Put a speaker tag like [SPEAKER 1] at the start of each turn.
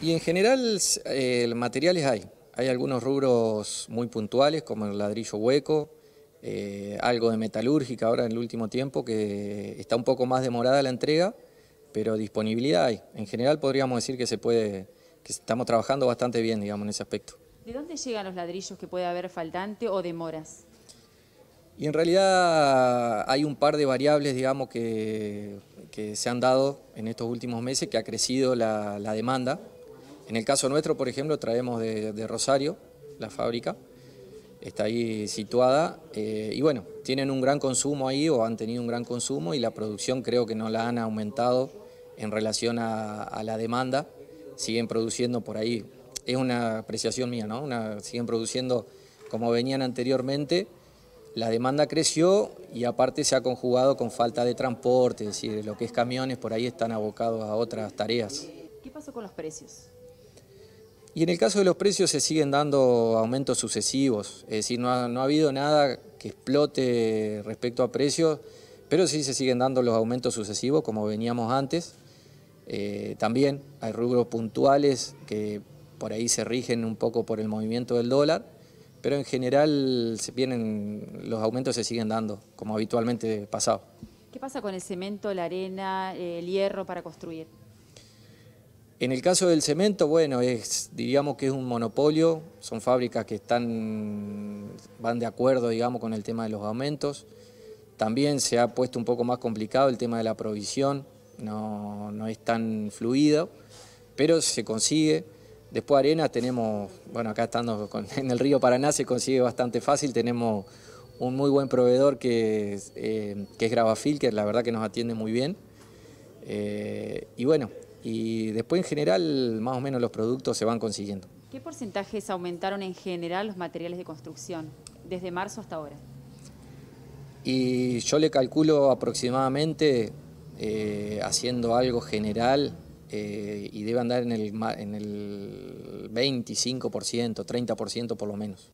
[SPEAKER 1] Y en general eh, materiales hay. Hay algunos rubros muy puntuales como el ladrillo hueco, eh, algo de metalúrgica ahora en el último tiempo que está un poco más demorada la entrega, pero disponibilidad hay. En general podríamos decir que se puede, que estamos trabajando bastante bien, digamos, en ese aspecto.
[SPEAKER 2] ¿De dónde llegan los ladrillos que puede haber faltante o demoras?
[SPEAKER 1] Y en realidad hay un par de variables, digamos, que, se han dado en estos últimos meses, que ha crecido la demanda, en el caso nuestro, por ejemplo, traemos de, Rosario la fábrica, está ahí situada eh, y bueno, tienen un gran consumo ahí o han tenido un gran consumo y la producción creo que no la han aumentado en relación a, la demanda, siguen produciendo por ahí, es una apreciación mía, ¿no? Una, siguen produciendo como venían anteriormente, la demanda creció y aparte se ha conjugado con falta de transporte, es decir, lo que es camiones por ahí están abocados a otras tareas.
[SPEAKER 2] ¿Qué pasó con los precios?
[SPEAKER 1] Y en el caso de los precios se siguen dando aumentos sucesivos, es decir, no ha, habido nada que explote respecto a precios, pero sí se siguen dando los aumentos sucesivos como veníamos antes. Eh, también hay rubros puntuales que por ahí se rigen un poco por el movimiento del dólar, pero en general vienen, los aumentos se siguen dando, como habitualmente pasado.
[SPEAKER 2] ¿Qué pasa con el cemento, la arena, el hierro para construir?
[SPEAKER 1] En el caso del cemento, bueno, es, diríamos que es un monopolio, son fábricas que están, van de acuerdo, digamos, con el tema de los aumentos. También se ha puesto un poco más complicado el tema de la provisión, no, es tan fluido, pero se consigue. Después arena tenemos, bueno, acá estando en el río Paraná se consigue bastante fácil, tenemos un muy buen proveedor que, es eh, Gravafil, que la verdad que nos atiende muy bien. Eh, y bueno, y después en general más o menos los productos se van consiguiendo.
[SPEAKER 2] ¿Qué porcentajes aumentaron en general los materiales de construcción desde marzo hasta ahora?
[SPEAKER 1] Y yo le calculo aproximadamente, eh, haciendo algo general, eh, y debe andar en el 25%, 30% por lo menos.